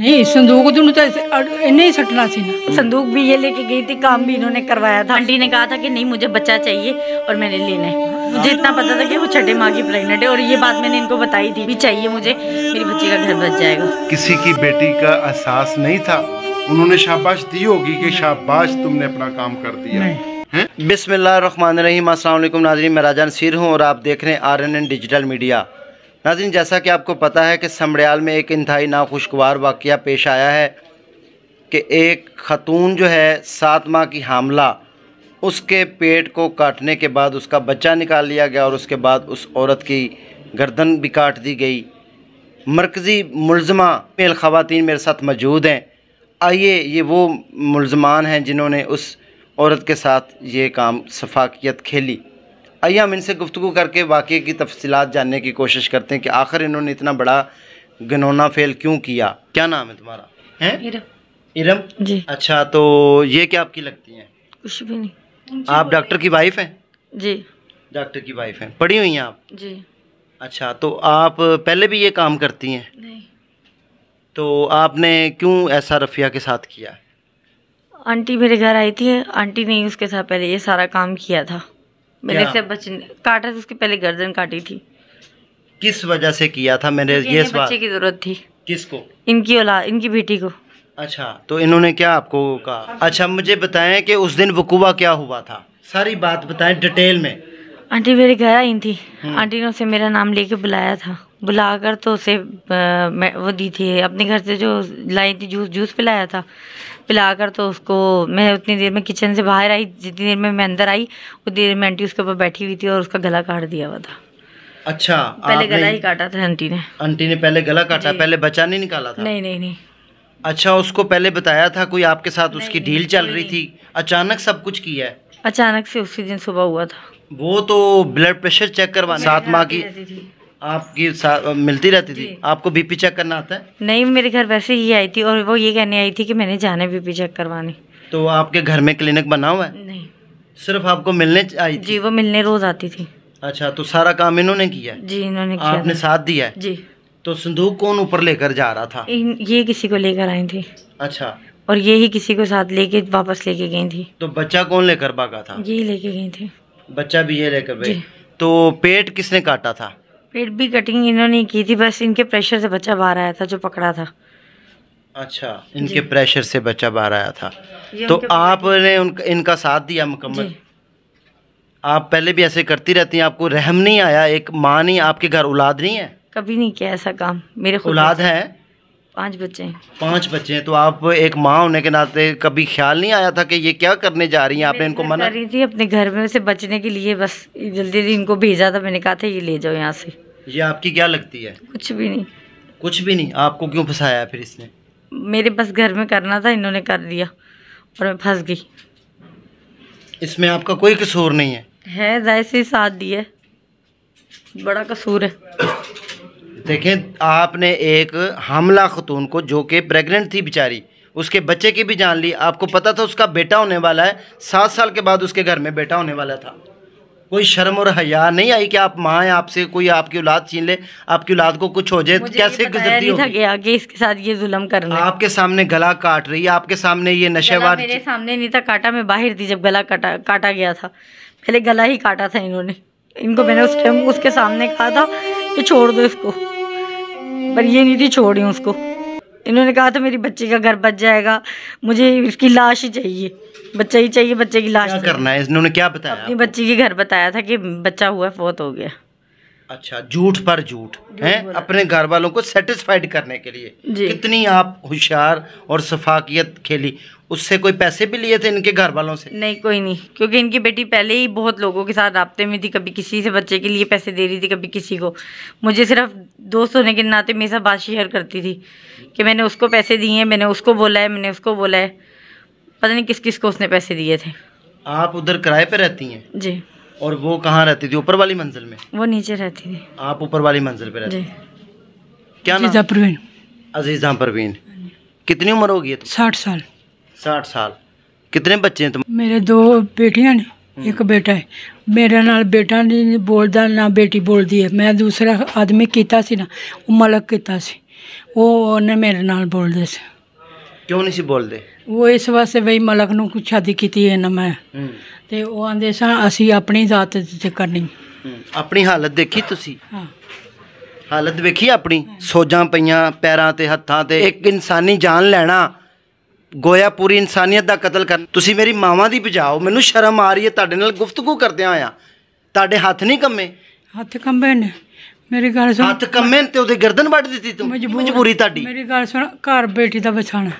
नहीं तो संदूक तो ही सटना सी ना संदूक भी ये लेके गई थी काम भी इन्होंने करवाया था आंटी ने कहा था कि नहीं मुझे बच्चा चाहिए और मैंने लेना है मुझे इतना पता था कि वो छठे माँ की प्रेगनेंट है और ये बात मैंने इनको बताई थी भी चाहिए मुझे मेरी बच्ची का घर बच जाएगा किसी की बेटी का एहसास नहीं था उन्होंने शाबाश दी होगी की शाबाश तुमने अपना काम कर दिया बिसमिल्ल रहीम असल नाजरीन मैं राजा नसीर हूँ और आप देख रहे हैं R N N digital media नाजिन जैसा कि आपको पता है कि समड़याल में एक इंतहाई नाखुशगवार वाक़ पेश आया है कि एक ख़तून जो है सात माह की हामला उसके पेट को काटने के बाद उसका बच्चा निकाल लिया गया और उसके बाद उस औरत की गर्दन भी काट दी गई मरकज़ी मुलजमा मेल ख़वान मेरे साथ मौजूद हैं आइए ये वो मुलजमान हैं जिन्होंने उस औरत के साथ ये काम शफाकियत खेली आइए हम इनसे गुफ्तु करके वाक़े की तफसीत जानने की कोशिश करते हैं कि आखिर इन्होंने इतना बड़ा गनौना फेल क्यों किया क्या नाम है तुम्हारा है इरम जी अच्छा तो ये क्या आपकी लगती है कुछ भी नहीं आप डॉक्टर की वाइफ हैं जी डॉक्टर की वाइफ हैं पढ़ी हुई हैं आप जी अच्छा तो आप पहले भी ये काम करती हैं नहीं तो आपने क्यों ऐसा रफ़िया के साथ किया आंटी मेरे घर आई थी आंटी ने उसके साथ पहले ये सारा काम किया था मैंने से बचने काटा था तो उसके पहले गर्दन काटी थी किस वजह से किया था मैंने ये बच्चे की जरूरत थी किसको इनकी औला इनकी बेटी को अच्छा तो इन्होंने क्या आपको कहा अच्छा मुझे बताएं कि उस दिन वकूबा क्या हुआ था सारी बात बताएं डिटेल में आंटी मेरे घर आई थी हम्म। आंटी ने उसे मेरा नाम लेके बुलाया था बुलाकर तो उसे वो दी थी अपने घर से जो लाई थी जूस जूस पिलाया था पिलाकर तो उसको मैं उतनी देर में किचन से बाहर आई जितनी देर में मैं अंदर आई उतनी देर में आंटी उसके ऊपर बैठी हुई थी और उसका गला काट दिया हुआ था अच्छा पहले गला ही काटा था आंटी ने आंटी ने पहले गला काटा पहले बचा नहीं निकाला था नहीं नहीं नहीं अच्छा उसको पहले बताया था कोई आपके साथ उसकी डील चल रही थी अचानक सब कुछ किया है अचानक से उसी दिन सुबह हुआ था वो तो ब्लड प्रेशर चेक करवाने सात माह की आपकी मिलती रहती थी आपको बीपी चेक करना आता है नहीं मेरे घर वैसे ही आई थी और वो ये कहने आई थी कि मैंने जाने बीपी चेक करवाने तो आपके घर में क्लिनिक बना हुआ है नहीं सिर्फ आपको मिलने आई थी जी वो मिलने रोज आती थी अच्छा तो सारा काम इन्होंने किया जी इन्होंने किया आपने साथ दिया जी तो संदूक कौन ऊपर लेकर जा रहा था ये किसी को लेकर आई थी अच्छा और ये ही किसी को साथ लेके वापस लेके गई थी तो बच्चा कौन लेकर भागा था ये लेके गई थी बच्चा भी ये लेकर भाई तो पेट किसने काटा था पेट भी कटिंग इन्होंने की थी बस इनके प्रेशर से बच्चा बाहर आया था जो पकड़ा था अच्छा इनके प्रेशर से बच्चा बाहर आया था तो आपने उनका इनका साथ दिया मुकम्मल आप पहले भी ऐसे करती रहती हैं आपको रहम नहीं आया एक माँ नहीं आपके घर औलाद नहीं है कभी नहीं किया ऐसा काम मेरे औलाद है पांच बच्चे हैं पांच बच्चे हैं तो आप एक माँ होने के नाते कभी ख्याल नहीं आया था कि ये क्या करने जा रही हैं आपने इनको मना रही थी अपने घर में से बचने के लिए बस जल्दी जल्दी इनको भेजा था मैंने कहा था ये ले जाओ यहाँ से ये आपकी क्या लगती है कुछ भी नहीं कुछ भी नहीं आपको क्यों फंसाया फिर इसने मेरे बस घर में करना था इन्होंने कर दिया और मैं फंस गई इसमें आपका कोई कसूर नहीं है है जैसे साथ दिया बड़ा कसूर है देखें आपने एक हमला खतून को जो कि प्रेग्नेंट थी बेचारी उसके बच्चे की भी जान ली आपको पता था उसका बेटा होने वाला है सात साल के बाद उसके घर में बेटा होने वाला था कोई शर्म और हया नहीं आई कि आप माँ हैं आपसे कोई आपकी औलाद छीन ले आपकी औलाद को कुछ हो जाए तो कैसे गुजरती था गया कि इसके साथ ये जुलम कर रहे आपके सामने गला काट रही है आपके सामने ये नशेवार मेरे सामने नहीं था काटा मैं बाहर थी जब गला काटा काटा गया था पहले गला ही काटा था इन्होंने इनको मैंने उस टाइम उसके सामने कहा था कि छोड़ दो इसको पर ये नहीं थी छोड़ी उसको इन्होंने कहा था मेरी बच्चे का घर बच जाएगा मुझे इसकी लाश ही चाहिए बच्चा ही चाहिए बच्चे की लाश क्या करना है इन्होंने क्या बताया अपनी बच्ची के घर बताया था कि बच्चा हुआ फोत हो गया अच्छा झूठ पर झूठ हैं अपने घर वालों को सेटिस्फाइड करने के लिए कितनी आप होशियार और सफाकियत खेली उससे कोई पैसे भी लिए थे इनके घर वालों से नहीं कोई नहीं क्योंकि इनकी बेटी पहले ही बहुत लोगों के साथ रबते में थी कभी किसी से बच्चे के लिए पैसे दे रही थी कभी किसी को मुझे सिर्फ दोस्त होने के नाते मेरे साथ बात शेयर करती थी कि मैंने उसको पैसे दिए हैं मैंने उसको बोला है मैंने उसको बोला है पता नहीं किस किस को उसने पैसे दिए थे आप उधर किराए पर रहती हैं जी और वो कहाँ रहती थी ऊपर वाली मंजिल में वो नीचे रहती थी आप ऊपर वाली मंजिल पे रहते क्या नाम परवीन अजीजा परवीन हाँ कितनी उम्र होगी तो? साठ साल साठ साल कितने बच्चे हैं तुम मेरे दो बेटियां ने हम्म। एक बेटा है मेरे नाल बेटा नहीं बोलता ना बेटी बोलती है मैं दूसरा आदमी किया ਸੀ ਨਾ ਉਹ ਮਲਕ ਕੀਤਾ ਸੀ क्यों नहीं बोलते वो इस वास्ते ਕਿਉਂ मलक ਸੀ ਬੋਲਦੇ ਉਹ ਤੇ ਉਹ ਆਂਦੇ ਸਾਂ ਅਸੀਂ ਆਪਣੀ ਜ਼ਾਤ ਚ ਕਰਨੀ ਆਪਣੀ ਹਾਲਤ ਦੇਖੀ ਤੁਸੀਂ ਹਾਂ ਹਾਲਤ ਵੇਖੀ ਆਪਣੀ ਸੋਜਾਂ ਪਈਆਂ ਪੈਰਾਂ ਤੇ ਹੱਥਾਂ ਤੇ ਇੱਕ ਇਨਸਾਨੀ ਜਾਨ ਲੈਣਾ ਗੋਇਆ ਪੂਰੀ ਇਨਸਾਨੀਅਤ ਦਾ ਕਤਲ ਕਰਨ ਤੁਸੀਂ ਮੇਰੀ ਮਾਵਾਂ ਦੀ ਬਚਾਓ ਮੈਨੂੰ ਸ਼ਰਮ ਆ ਰਹੀ ਹੈ ਤੁਹਾਡੇ ਨਾਲ ਗੁਫ਼ਤਗੂ ਕਰਦਿਆਂ ਹੋਇਆ ਤੁਹਾਡੇ ਹੱਥ ਨਹੀਂ ਕੰਮੇ ਹੱਥ ਕੰਬੇ ਨੇ ਮੇਰੀ ਗੱਲ ਸੁਣ ਹੱਥ ਕੰਮੇ ਤੇ ਉਹਦੇ ਗਰਦਨ ਵੱਢ ਦਿੱਤੀ ਤੂੰ ਮਜਬੂਰੀ ਤੁਹਾਡੀ ਮੇਰੀ ਗੱਲ ਸੁਣ ਘਰ ਬੇਟੀ ਦਾ ਬਚਾਣਾ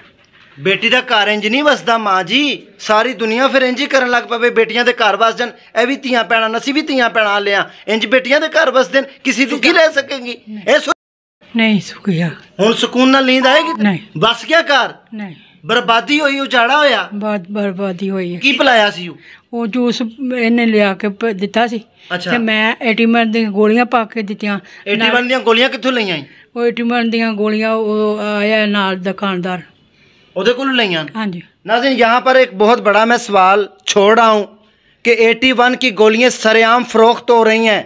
ਬੇਟੀ ਦਾ ਘਰ ਇੰਜ ਨਹੀਂ ਵਸਦਾ ਮਾਂ ਜੀ ਸਾਰੀ ਦੁਨੀਆ ਫਿਰ ਇੰਜ ਹੀ ਕਰਨ ਲੱਗ ਪਵੇ ਬੇਟੀਆਂ ਦੇ ਘਰ ਵਸ ਜਨ ਇਹ ਵੀ ਧੀਆਂ ਪੈਣਾ ਨਸੀ ਵੀ ਧੀਆਂ ਪੈਣਾ ਲਿਆ ਇੰਜ ਬੇਟੀਆਂ ਦੇ ਘਰ ਵਸਦੇ ਦੇਣ ਕਿਸੇ ਕੀ ਰਹਿ ਸਕੇਗੀ ਇਹ ਨਹੀਂ ਸੁਖਿਆ ਹੁਣ ਸਕੂਨ ਨਾਲ ਨੀਂਦ ਆਏਗੀ ਨਹੀਂ। ਬਸ ਗਿਆ ਘਰ ਨਹੀਂ ਬਰਬਾਦੀ ਹੋਈ ਉਜਾੜਾ ਹੋਇਆ ਬਾਦ ਬਰਬਾਦੀ ਹੋਈ ਕੀ ਪਲਾਇਆ ਸੀ ਉਹ ਜੂਸ ਇਹਨੇ ਲਿਆ ਕੇ ਦਿੱਤਾ ਸੀ ਤੇ ਮੈਂ ਐਟੀਮਨ ਦੀਆਂ ਗੋਲੀਆਂ ਪਾ ਕੇ ਦਿੱਤੀਆਂ ਐਟੀਮਨ ਦੀਆਂ ਗੋਲੀਆਂ ਕਿੱਥੋਂ ਲਈਆਂ ਉਹ ਐਟੀਮਨ ਦੀਆਂ ਗੋਲੀਆਂ ਉਹ ਆਇਆ ਨਾਲ ਦੁਕਾਨਦਾਰ हाँ नाजिन यहाँ पर एक बहुत बड़ा मैं सवाल छोड़ रहा हूँ कि वन की गोलियाँ सरेआम फरोख्त हो रही हैं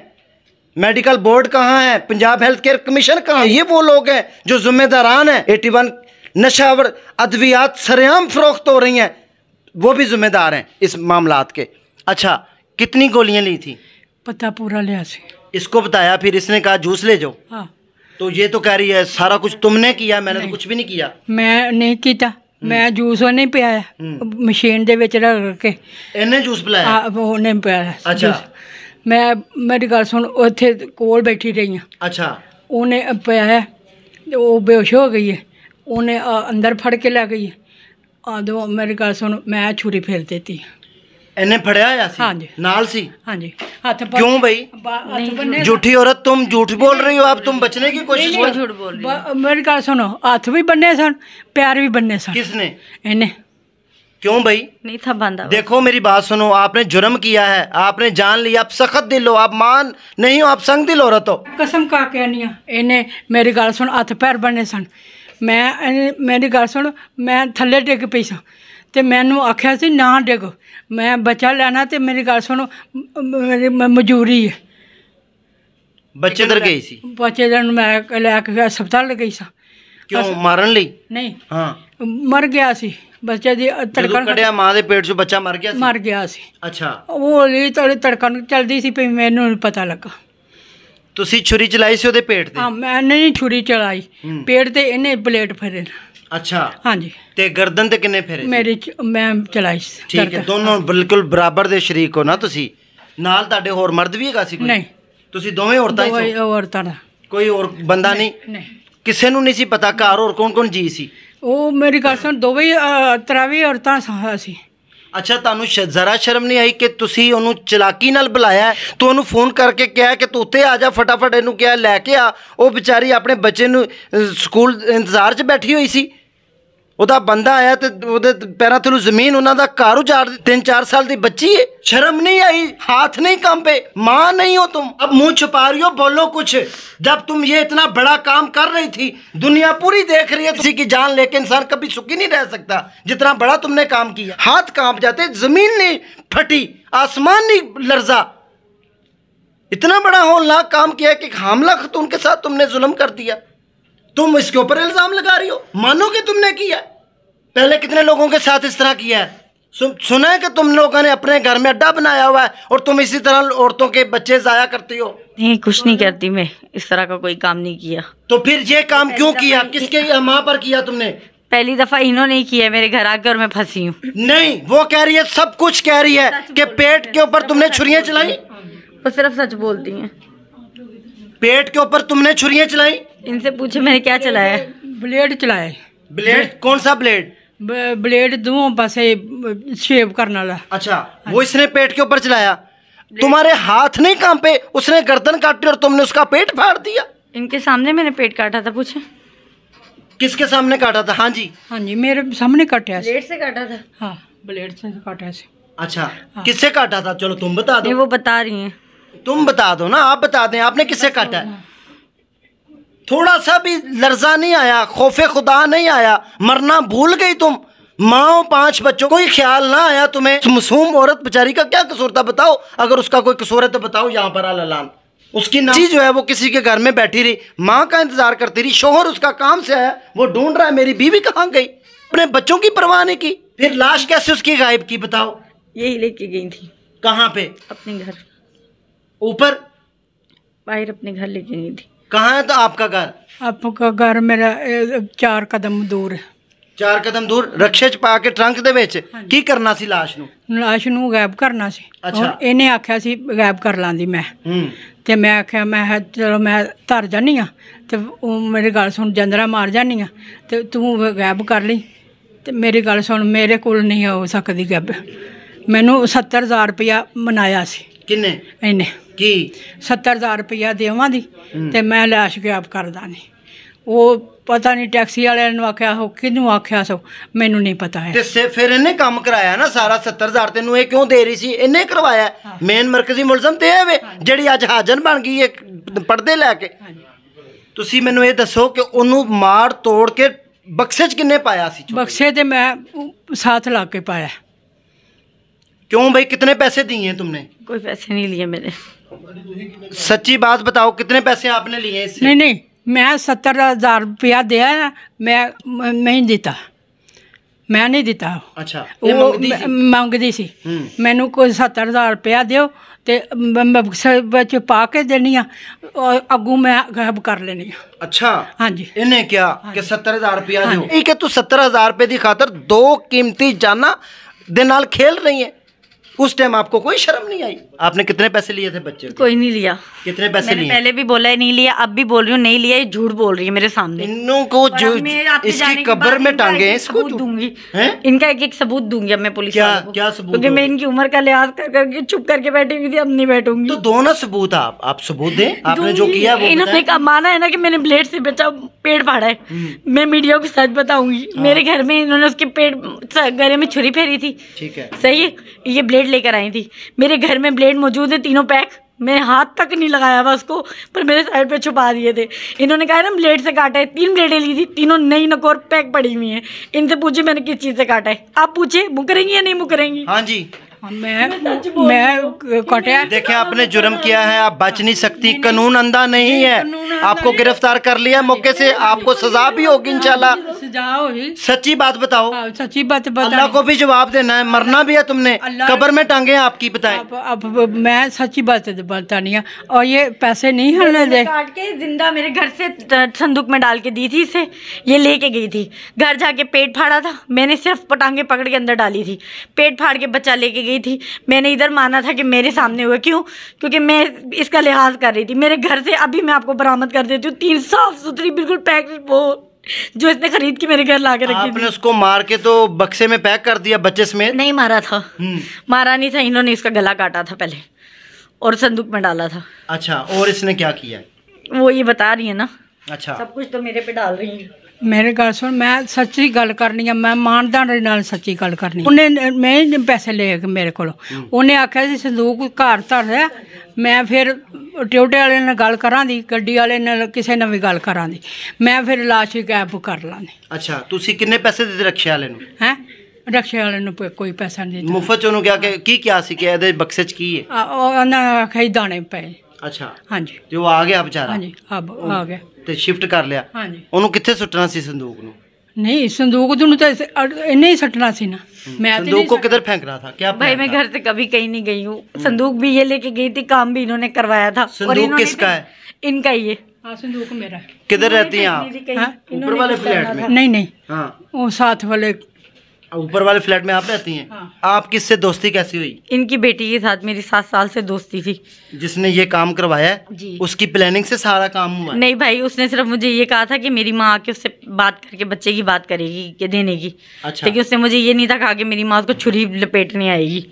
मेडिकल बोर्ड कहाँ है पंजाब हेल्थ केयर कमीशन कहाँ ये वो लोग हैं जो जिम्मेदारान हैं वन नशावर अद्वियात सरेआम फरोख्त हो रही हैं वो भी जिम्मेदार हैं इस मामलात के अच्छा कितनी गोलियाँ ली थी पता पूरा लिया से इसको बताया फिर इसने कहा जूस ले जाओ हाँ तो ये तो कह रही है सारा कुछ तुमने किया मैंने तो कुछ भी नहीं किया मैं नहीं किया ਮੈਂ ਜੂਸ ਉਹਨੇ ਪਿਆਇਆ ਮਸ਼ੀਨ ਦੇ ਵਿੱਚ ਰੱਖ ਕੇ ਇਹਨੇ ਜੂਸ ਪਿਲਾਇਆ ਆ ਉਹਨੇ ਪਿਆਇਆ ਅੱਛਾ ਮੈਂ ਮੇਰੀ ਗੱਲ ਸੁਣ ਉੱਥੇ ਕੋਲ ਬੈਠੀ ਰਹੀ ਆ ਅੱਛਾ ਉਹਨੇ ਪਿਆਇਆ ਉਹ ਬੇਹੋਸ਼ ਹੋ ਗਈ ਹੈ ਉਹਨੇ ਅੰਦਰ ਫੜ ਕੇ ਲੈ ਗਈ ਆਦੋਂ ਮੇਰੀ ਗੱਲ ਸੁਣ ਮੈਂ ਛੁਰੀ ਫੇਰ ਦਿੱਤੀ ਇਹਨੇ ਫੜਿਆ ਆ ਸੀ हाँ ਨਾਲ ਸੀ हाँ जी हाथ पर- क्यों भाई बा- हाथ पर नहीं- झूठी औरत तुम झूठ बोल रही हो आप तुम बचने की कोशिश वो कर झूठ बोल रही ब- मेरी गल सुनो हाथ भी बन्ने क्यों भाई नहीं था बांधा देखो मेरी बात सुनो आपने जुर्म किया है आपने जान लिया आप सख्त दिल हो आप मान नहीं हो आप संग दिल औरत हो कसम का कहनी इन्हें मेरी गल सुन हाथ पैर बन्ने सन ਮੈਂ ਮੇਰੀ ਗੱਲ ਸੁਣ ਮੈਂ ਥੱਲੇ ਡਿੱਗ ਪਈ ਸਾਂ ਤੇ ਮੈਨੂੰ ਆਖਿਆ ਸੀ ਨਾ ਡਿੱਗ ਮੈਂ ਬੱਚਾ ਲੈਣਾ ਤੇ ਮੇਰੀ ਗੱਲ ਸੁਣ ਮੇਰੀ ਮਜ਼ਦੂਰੀ ਹੈ ਬੱਚੇ ਦਰ ਗਈ ਸੀ ਬੱਚੇ ਦਰ ਨੂੰ ਮੈਂ ਲੈ ਕੇ ਹਸਪਤਾਲ ਗਈ ਸਾਂ ਕਿਉਂ ਮਾਰਨ ਲਈ ਨਹੀਂ ਹਾਂ ਮਰ ਗਿਆ ਸੀ ਬੱਚੇ ਦੀ ਤੜਕਣ ਕੱਢਿਆ ਮਾਂ ਦੇ ਪੇਟ 'ਚੋਂ ਬੱਚਾ ਮਰ ਗਿਆ ਸੀ ਮਰ ਗਿਆ ਸੀ ਅੱਛਾ ਉਹ ਲਈ ਤੜਕਣ ਚਲਦੀ ਸੀ ਪਈ ਮੈਨੂੰ ਨਹੀਂ ਪਤਾ ਲੱਗਾ ਤੁਸੀਂ ਛੁਰੀ ਚਲਾਈ ਸੀ ਉਹਦੇ ਪੇਟ ਤੇ ਹਾਂ ਮੈਂ ਨਹੀਂ ਛੁਰੀ ਚਲਾਈ ਪੇਟ ਤੇ ਇਹਨੇ ਬਲੇਡ ਫੇਰੇ ਅੱਛਾ ਹਾਂਜੀ ਤੇ ਗਰਦਨ ਤੇ ਕਿੰਨੇ ਫੇਰੇ ਮੇਰੇ ਚ- ਮੈਂ ਚਲਾਈ ਸੀ ਠੀਕ ਹੈ ਦੋਨੋਂ ਬਿਲਕੁਲ ਬਰਾਬਰ ਦੇ ਸ਼ਰੀਕ ਹੋ ਨਾ ਤੁਸੀਂ ਨਾਲ ਤੁਹਾਡੇ ਹੋਰ ਮਰਦ ਵੀ ਹੈਗਾ ਸੀ ਕੋਈ ਨਹੀਂ ਤੁਸੀਂ ਦੋਵੇਂ ਔਰਤਾਂ ਹੀ ਸੀ? ਔਰਤਾਂ ਦਾ ਕੋਈ ਹੋਰ ਬੰਦਾ ਨਹੀਂ ਨਹੀਂ ਕਿਸੇ ਨੂੰ ਨਹੀਂ ਸੀ ਪਤਾ ਘਰ ਹੋਰ ਕੌਣ ਕੌਣ ਜੀ ਸੀ ਉਹ ਮੇਰੀ ਗੱਲ ਸੁਣ ਦੋਵੇਂ ਤਰਾਵੀ ਔਰਤਾਂ ਸਾਂ ਸੀ ਅੱਛਾ ਤੁਹਾਨੂੰ ਜ਼ਰਾ ਸ਼ਰਮ ਨਹੀਂ ਆਈ ਕਿ ਤੁਸੀਂ ਉਹਨੂੰ ਚਲਾਕੀ ਨਾਲ ਬੁਲਾਇਆ ਤੂੰ ਉਹਨੂੰ ਫੋਨ ਕਰਕੇ ਕਿਹਾ ਕਿ ਤੂੰ ਉੱਤੇ ਆ ਜਾ ਫਟਾਫਟ ਇਹਨੂੰ ਕਿਹਾ ਲੈ ਕੇ ਆ ਉਹ ਵਿਚਾਰੀ ਆਪਣੇ ਬੱਚੇ ਨੂੰ ਸਕੂਲ ਇੰਤਜ਼ਾਰ 'ਚ ਬੈਠੀ ਹੋਈ ਸੀ ਉਹਦਾ ਬੰਦਾ ਆਇਆ ਤੇ ਉਹਦੇ ਪੈਰਾਂ ਥੱਲੋਂ ਜ਼ਮੀਨ ਉਹਨਾਂ ਦਾ ਘਰ ਉਜਾੜ ਦਿੱਤੀ 3-4 ਸਾਲ ਦੀ ਬੱਚੀ ਹੈ ਸ਼ਰਮ ਨਹੀਂ हाथ नहीं काम पे माँ नहीं हो तुम अब मुंह छुपा रही हो बोलो कुछ जब तुम ये इतना बड़ा काम कर रही थी दुनिया पूरी देख रही है किसी की जान लेके इंसान कभी सुखी नहीं रह सकता जितना बड़ा तुमने काम किया हाथ कांप जाते जमीन नहीं फटी आसमान नहीं लर्जा इतना बड़ा होलनाक काम किया कि हमला खतून के साथ तुमने जुल्म कर दिया तुम इसके ऊपर इल्ज़ाम लगा रही हो मानो कि तुमने किया पहले कितने लोगों के साथ इस तरह किया है सुना है कि तुम लोगों ने अपने घर में अड्डा बनाया हुआ है और तुम इसी तरह औरतों के बच्चे जाया करती हो नहीं कुछ नहीं करती मैं इस तरह का कोई काम नहीं किया तो फिर ये काम क्यों किया किसके माँ पर किया तुमने पहली दफा इन्होंने ही किया मेरे घर आकर मैं फंसी हूँ नहीं वो कह रही है सब कुछ कह रही है कि पेट के ऊपर तुमने छुरियाँ चलाई वो सिर्फ सच बोलती है पेट के ऊपर तुमने छुरियाँ चलाई इनसे पूछे मैंने क्या चलाया ब्लेड चलाया ब्लेड कौन सा ब्लेड ब्लेड दो बस शेव करने वाला अच्छा वो इसने पेट के ऊपर चलाया तुम्हारे हाथ नहीं पे उसने गर्दन काटी और तुमने उसका पेट फाड़ दिया इनके सामने मैंने पेट काटा था पूछे किसके सामने काटा था हाँ जी हाँ जी मेरे सामने काटे ब्लेड से काटा था हाँ ब्लेड से काटा से अच्छा हाँ। किससे काटा था चलो तुम बता दो वो बता रही हैं तुम बता दो ना आप बता दें आपने किससे काटा है थोड़ा सा भी लर्जा नहीं आया खौफे खुदा नहीं आया मरना भूल गई तुम माओ पांच बच्चों कोई ख्याल ना आया तुम्हें मासूम औरत बेचारी का क्या कसूर था बताओ अगर उसका कोई कसूर है तो बताओ यहाँ पर आलान उसकी नाची जो है वो किसी के घर में बैठी रही माँ का इंतजार करती रही शोहर उसका काम से आया वो ढूंढ रहा है मेरी बीवी कहाँ गई अपने बच्चों की परवाह नहीं की फिर लाश कैसे उसकी गायब की बताओ यही लेके गई थी कहाँ पे अपने घर ऊपर बाहर अपने घर लेके गई थी ਕਹਾਂ ਹੈ ਤਾਂ ਆਪਕਾ ਘਰ ਆਪਕਾ ਘਰ ਮੇਰਾ 4 ਕਦਮ ਦੂਰ ਹੈ ਚਾਰ ਕਦਮ ਦੂਰ ਰਕਸ਼ੇ 'ਚ ਪਾ ਕੇ ਟਰੰਕ ਦੇ ਵਿੱਚ ਕੀ ਕਰਨਾ ਸੀ ਲਾਸ਼ ਨੂੰ ਲਾਸ਼ ਨੂੰ ਗਾਇਬ ਕਰਨਾ ਸੀ ਅੱਛਾ। ਹੁਣ ਇਹਨੇ ਆਖਿਆ ਸੀ ਗਾਇਬ ਕਰ ਲਾਂਦੀ ਮੈਂ ਤੇ ਮੈਂ ਆਖਿਆ ਮੈਂ ਚਲੋ ਮੈਂ ਧਰ ਜਾਨੀ ਆ ਤੇ ਉਹ ਮੇਰੀ ਗੱਲ ਸੁਣ ਜੰਦਰਾ ਮਾਰ ਜਾਨੀ ਆ ਤੇ ਤੂੰ ਗਾਇਬ ਕਰ ਲਈ ਤੇ ਮੇਰੀ ਗੱਲ ਸੁਣ ਮੇਰੇ ਕੋਲ ਨਹੀਂ ਹੋ ਸਕਦੀ ਗਾਇਬ ਮੈਨੂੰ 70000 ਰੁਪਇਆ ਮਨਾਇਆ ਸੀ ਕਿੰਨੇ ਇੰਨੇ ਕੀ 70000 ਰੁਪਇਆ ਦੇਵਾਂ ਦੀ ਤੇ ਮੈਂ ਲਾਸ਼ ਗਿਆਪ ਕਰਦਾ ਨਹੀਂ ਉਹ ਪਤਾ ਨਹੀਂ ਟੈਕਸੀ ਵਾਲਿਆਂ ਨੂੰ ਆਖਿਆ ਹੋ ਕਿਹਨੂੰ ਆਖਿਆ ਸੋ ਮੈਨੂੰ ਨਹੀਂ ਪਤਾ ਹੈ ਤੇ ਫਿਰ ਇਹਨੇ ਕੰਮ ਕਰਾਇਆ ਨਾ ਸਾਰਾ 70000 ਤੈਨੂੰ ਇਹ ਕਿਉਂ ਦੇ ਰਹੀ ਸੀ ਇਹਨੇ ਕਰਵਾਇਆ ਮੇਨ ਮਰਕਜ਼ੀ ਮੁਲਜ਼ਮ ਤੇ ਹੈ ਵੇ ਜਿਹੜੀ ਅੱਜ ਹਾਜ਼ਰ ਬਣ ਗਈ ਹੈ ਪਰਦੇ ਲੈ ਕੇ ਤੁਸੀਂ ਮੈਨੂੰ ਇਹ ਦੱਸੋ ਕਿ ਉਹਨੂੰ ਮਾਰ ਤੋੜ ਕੇ ਬਕਸੇ ਚ ਕਿੰਨੇ ਪਾਇਆ ਸੀ ਬਕਸੇ ਤੇ ਮੈਂ ਸਾਥ ਲਾ ਕੇ ਪਾਇਆ ਕਿਉਂ ਭਾਈ ਕਿਤਨੇ ਪੈਸੇ दिए ਤੁਮਨੇ ਕੋਈ ਪੈਸੇ ਨਹੀਂ ਲਿਏ ਮੇਰੇ ਸੱਚੀ ਬਾਤ ਬਤਾਓ बताओ ਪੈਸੇ ਆਪਨੇ ਲਿਏ ਇਸ ਨਹੀਂ ਨਹੀਂ ਮੈਂ 70000 ਰੁਪਿਆ ਦਿਆ ਮੈਂ ਨਹੀਂ ਦਿੱਤਾ ਮੈਂ ਨਹੀਂ ਦਿੱਤਾ ਅੱਛਾ ਉਹ ਮੰਗਦੀ ਸੀ? ਮੈਨੂੰ ਕੋਈ 70000 ਰੁਪਿਆ ਦਿਓ ਤੇ ਵਿੱਚ ਪਾ ਕੇ ਦੇਣੀ ਆ ਅੱਗੂ ਮੈਂ ਗਾਇਬ ਕਰ ਲੈਣੀ ਆ ਅੱਛਾ ਹਾਂਜੀ ਇਹਨੇ ਕਿਹਾ ਕਿ 70000 ਰੁਪਿਆ ਦਿਓ ਇਹ ਕਿ ਤੂੰ 70000 ਰੁਪਏ ਦੀ ਖਾਤਰ ਦੋ ਕੀਮਤੀ ਜਾਨਾਂ ਦੇ ਨਾਲ ਖੇਲ ਰਹੀ ਹੈ उस टाइम आपको कोई शर्म नहीं आई आपने कितने पैसे लिए थे बच्चे कोई नहीं लिया कितने पैसे लिए पहले भी बोला है नहीं लिया अब भी बोल रही हूँ नहीं लिया ये झूठ बोल रही है मेरे सामने इनों को जो इसकी कब्र में टांगे इसको दूंगी इनका एक एक सबूत दूंगी अब मैं पुलिस क्या क्या सबूत क्योंकि मैं इनकी उम्र का लिहाज कर करके चुप करके बैठी हुई थी अब नहीं बैठूंगी तो दोनों सबूत आप आप सबूत दे आपने जो किया वो इन्होंने माना है ना कि मैंने ब्लेड से बचा पेड़ फाड़ा है हम्म। मैं मीडिया को सच बताऊंगी हाँ। मेरे घर में इन्होंने उसके पेड़ गले में छुरी फेरी थी ठीक है सही है ये ब्लेड लेकर आई थी मेरे घर में ब्लेड मौजूद है तीनों पैक मैंने हाथ तक नहीं लगाया हुआ उसको पर मेरे साइड पे छुपा दिए थे इन्होंने कहा ना ब्लेड से काटा है तीन ब्लेडें ली थी तीनों नई नकोर पैक पड़ी हुई है इनसे पूछे मैंने किस चीज़ से काटा है आप पूछे मुकरेंगी या नहीं मुकरेंगी हाँ जी हाँ, मैं मैं कटिया देखे आपने जुर्म किया है आप बच नहीं सकती कानून अंधा नहीं है आपको गिरफ्तार कर लिया हाँ मौके से आपको सजा भी होगी इंशाल्लाह जाओ ही सच्ची बात बताओ हाँ, सच्ची बात बताओ अल्लाह को भी जवाब देना है मरना भी है तुमने कब्र में टांगे आपकी बताए अब, मैं सच्ची बात बतानी है और ये पैसे नहीं हलने दे जिंदा मेरे घर से संदूक में डाल के दी थी इसे ये लेके गई थी घर जाके पेट फाड़ा था मैंने सिर्फ पटांगे पकड़ के अंदर डाली थी पेट फाड़ के बच्चा लेके गई थी मैंने इधर माना था कि मेरे सामने हुआ क्यों क्योंकि मैं इसका लिहाज कर रही थी मेरे घर से अभी मैं आपको बरामद कर देती हूँ तीन साफ सुथरी बिल्कुल पैक बहुत जो इसने खरीद के मेरे घर ला के रखी आपने उसको मार के तो बक्से में पैक कर दिया बच्चे समेत नहीं मारा था हम्म। मारा नहीं था इन्होंने इसका गला काटा था पहले और संदूक में डाला था अच्छा और इसने क्या किया वो ये बता रही है ना अच्छा सब कुछ तो मेरे पे डाल रही है मेरे ਗੱਲ सुन मैं सच्ची गल करनी है मैं ਮਾਨਦਾਨ ਨਾਲ ਸੱਚੀ ਗੱਲ ਕਰਨੀ ਉਹਨੇ ਮੈਂ ਹੀ ਪੈਸੇ ਲਏ ਮੇਰੇ आख्या संदूक घर धर ਸੰਦੂਕ ਮੈਂ ਫਿਰ ਟਿਊਟੇ ਵਾਲੇ ਨਾਲ ਗੱਲ ਦੀ ਗੱਡੀ ਵਾਲੇ ਨਾਲ ਕਿਸੇ ਨਾਲ ਵੀ ਗੱਲ ਦੀ ਮੈਂ ਫਿਰ ਲਾਸ਼ੀ ਹੀ ਕੈਬ ਕਰ ਲਾਂਗੀ ਅੱਛਾ ਤੁਸੀਂ ਕਿੰਨੇ ਪੈਸੇ ਦਿੱਤੇ ਰਕਸ਼ੇ ਵਾਲੇ ਨੂੰ ਹੈ ਰਕਸ਼ੇ ਵਾਲੇ ਨੂੰ ਕੋਈ ਪੈਸਾ ਨਹੀਂ ਦਿੱਤਾ ਮੁਫਤ ਚ ਉਹਨੂੰ ਕਿਹਾ ਕਿ ਕੀ ਕਿਹਾ ਸੀ ਕਿ ਇਹਦੇ ਬਕਸੇ ਚ ਕੀ ਹੈ ਉਹ ਉਹਨਾਂ ਖਈ ਦਾਣੇ ਪਏ ਅੱਛਾ ਹਾਂਜੀ ਤੇ ਉਹ ਆ ਗਿਆ ਵਿਚਾਰਾ ਹਾਂਜੀ ਅਬ ਆ ਗਿਆ ਤੇ ਸ਼ਿਫਟ ਕਰ ਲਿਆ ਹਾਂਜੀ ਉਹਨੂੰ ਕਿੱਥੇ ਸੁੱਟਣਾ ਸੀ ਸੰਦੂਕ ਨੂੰ नहीं संदूक तो नहीं सटना सी ना हम्म, मैं संदूक को किधर फेंकना था क्या भाई मैं घर से कभी कहीं नहीं गई हूँ हम्म। संदूक भी ये लेके गई थी काम भी इन्होंने करवाया था संदूक किसका है इनका ही है हाँ, संदूक मेरा किधर रहती है आप हाँ? ऊपर वाले फ्लैट में नहीं नहीं हाँ। वो साथ वाले ऊपर वाले फ्लैट में आप रहती हैं हाँ। आप किससे दोस्ती कैसी हुई इनकी बेटी के साथ मेरी सात साल से दोस्ती थी जिसने ये काम करवाया जी उसकी प्लानिंग से सारा काम हुआ नहीं भाई उसने सिर्फ मुझे ये कहा था कि मेरी माँ आके उससे बात करके बच्चे की बात करेगी के देने की अच्छा लेकिन उसने मुझे ये नहीं था कहा कि मेरी माँ उसको छुरी लपेटने आएगी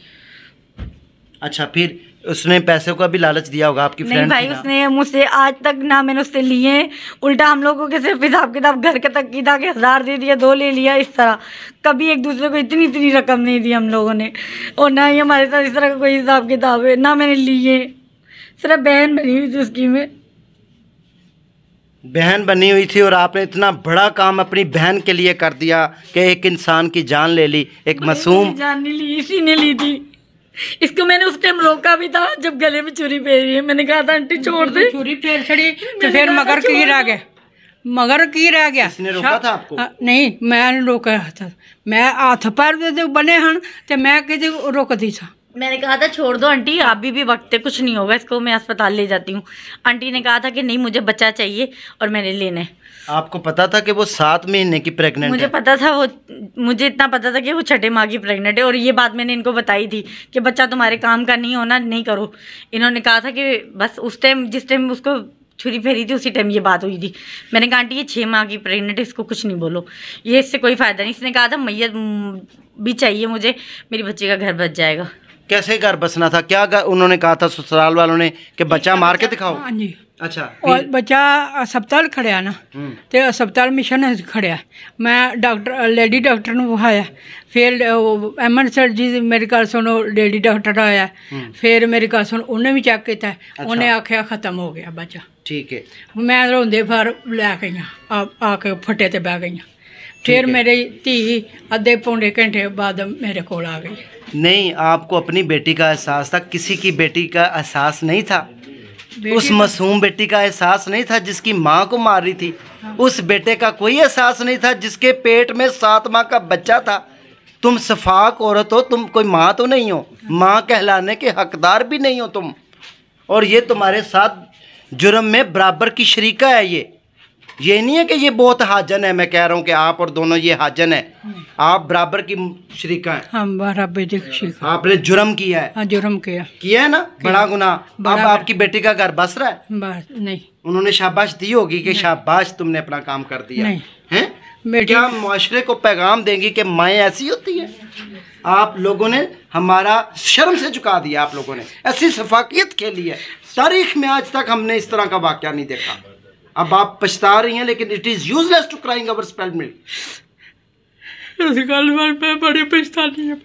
अच्छा फिर उसने पैसे का भी लालच दिया होगा आपकी फ्रेंड भाई उसने मुझसे आज तक ना मैंने उससे लिए उल्टा हम लोगों के सिर्फ हिसाब किताब घर के तक की था कि हज़ार दे दिया दो ले लिया इस तरह कभी एक दूसरे को इतनी इतनी रकम नहीं दी हम लोगों ने और ना ही हमारे साथ इस तरह का कोई हिसाब किताब है ना मैंने लिए सिर्फ बहन बनी हुई थी उसकी में बहन बनी हुई थी और आपने इतना बड़ा काम अपनी बहन के लिए कर दिया कि एक इंसान की जान ले ली एक मासूम जान ली इसी ने ली थी इसको मैंने उस टाइम रोका भी था जब गले में चुरी चूरी रही है मैंने कहा था आंटी छोड़ तो दे चुरी फेर छड़ी तो फिर मगर कीर आ गया मगर कीर आ गया इसने रोका था आपको आ, हाँ, नहीं मैं रोका था मैं हथ पैर बने हैं तो मैं कि रोक दी था मैंने कहा था छोड़ दो आंटी अभी भी भी वक्त है कुछ नहीं होगा इसको मैं अस्पताल ले जाती हूँ आंटी ने कहा था कि नहीं मुझे बच्चा चाहिए और मैंने लेना है आपको पता था कि वो सात महीने की प्रेग्नेंट मुझे है। पता था वो मुझे इतना पता था कि वो छठे माह की प्रेग्नेंट है और ये बात मैंने इनको बताई थी कि बच्चा तुम्हारे काम का नहीं होना नहीं करो इन्होंने कहा था कि बस उस टाइम जिस टाइम उसको छुरी फेरी थी उसी टाइम ये बात हुई थी मैंने कहा आंटी ये छः माह की प्रेगनेंट है इसको कुछ नहीं बोलो ये इससे कोई फ़ायदा नहीं इसने कहा था मैयत भी चाहिए मुझे मेरी बच्चे का घर बच जाएगा कैसे घर बसना था क्या गर, उन्होंने कहा था ससुराल वालों ने कि बच्चा मार के दिखाओ हाँ जी अच्छा और बच्चा ਹਸਪਤਾਲ ਖੜਿਆ ਨਾ ਤੇ ਹਸਪਤਾਲ ਮਿਸ਼ਨ ਖੜਿਆ ਮੈਂ ਡਾਕਟਰ ਲੇਡੀ ਡਾਕਟਰ ਨੂੰ ਵਿਖਾਇਆ ਫਿਰ ਐਮਨ ਸਰ ਜੀ ਮੇਰੇ ਕੋਲ ਸੁਣੋ ਲੇਡੀ ਡਾਕਟਰ ਆਇਆ ਫਿਰ ਮੇਰੇ ਕੋਲ ਸੁਣ ਉਹਨੇ ਵੀ ਚੈੱਕ ਕੀਤਾ ਉਹਨੇ ਆਖਿਆ ਖਤਮ ਹੋ ਗਿਆ ਬੱਚਾ ਠੀਕ ਹੈ ਮੈਂ ਰੋਂਦੇ ਫਰ ਲੈ ਗਈਆਂ ਆ ਕੇ ਫੱਟੇ ਤੇ ਬਹਿ ਗਈਆਂ फिर मेरी धी अद्धे पौने घंटे बाद मेरे को आ गई नहीं आपको अपनी बेटी का एहसास था किसी की बेटी का एहसास नहीं था उस मासूम बेटी का एहसास नहीं था जिसकी माँ को मार रही थी हाँ। उस बेटे का कोई एहसास नहीं था जिसके पेट में सात माह का बच्चा था तुम शफाक औरत हो तुम कोई माँ तो नहीं हो माँ कहलाने के हकदार भी नहीं हो तुम और ये तुम्हारे साथ जुर्म में बराबर की शरीका है ये ये नहीं है कि ये बहुत हाजन है मैं कह रहा हूँ कि आप और दोनों ये हाजन है आप बराबर की शरीका है हम हाँ, बराबर आपने जुर्म किया है हाँ जुर्म किया किया है ना बड़ा गुना अब आपकी बेटी का घर बस रहा है नहीं उन्होंने शाबाश दी होगी कि शाबाश तुमने अपना काम कर दिया है क्या माशरे को पैगाम देंगी कि माए ऐसी होती है आप लोगों ने हमारा शर्म से चुका दिया आप लोगों ने ऐसी सफाकियत खेली है तारीख में आज तक हमने इस तरह का वाक्य नहीं देखा अब आप पछता रही हैं लेकिन it is useless to crying over spilt milk इस है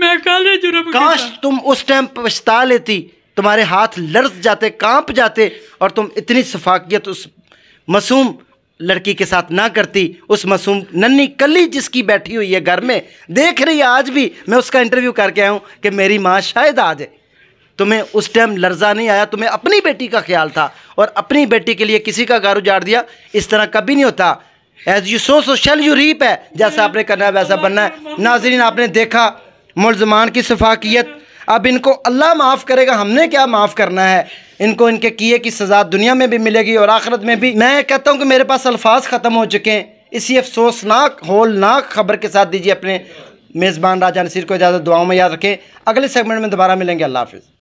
मैं काले जुर्म काश तुम उस टाइम पछता लेती तुम्हारे हाथ लड़स जाते कांप जाते और तुम इतनी सफाकियत उस मासूम लड़की के साथ ना करती उस मासूम नन्नी कली जिसकी बैठी हुई है घर में देख रही है आज भी मैं उसका इंटरव्यू करके आया हूँ कि मेरी माँ शायद आ जाए तुम्हें उस टाइम लर्जा नहीं आया तुम्हें अपनी बेटी का ख्याल था और अपनी बेटी के लिए किसी का गारू जाड़ दिया इस तरह कभी नहीं होता as you sow so you reap है जैसा आपने करना है वैसा बनना है नाजरीन आपने देखा मुलजमान की शफाकियत अब इनको अल्लाह माफ़ करेगा हमने क्या माफ़ करना है इनको इनके किए की सज़ा दुनिया में भी मिलेगी और आखिरत में भी मैं कहता हूँ कि मेरे पास अल्फाज ख़त्म हो चुके हैं इसी अफसोसनाक होलनाक खबर के साथ दीजिए अपने मेज़बान राजा नसीर को इजाज़त दुआओं में याद रखें अगले सेगमेंट में दोबारा मिलेंगे अल्लाह हाफिज़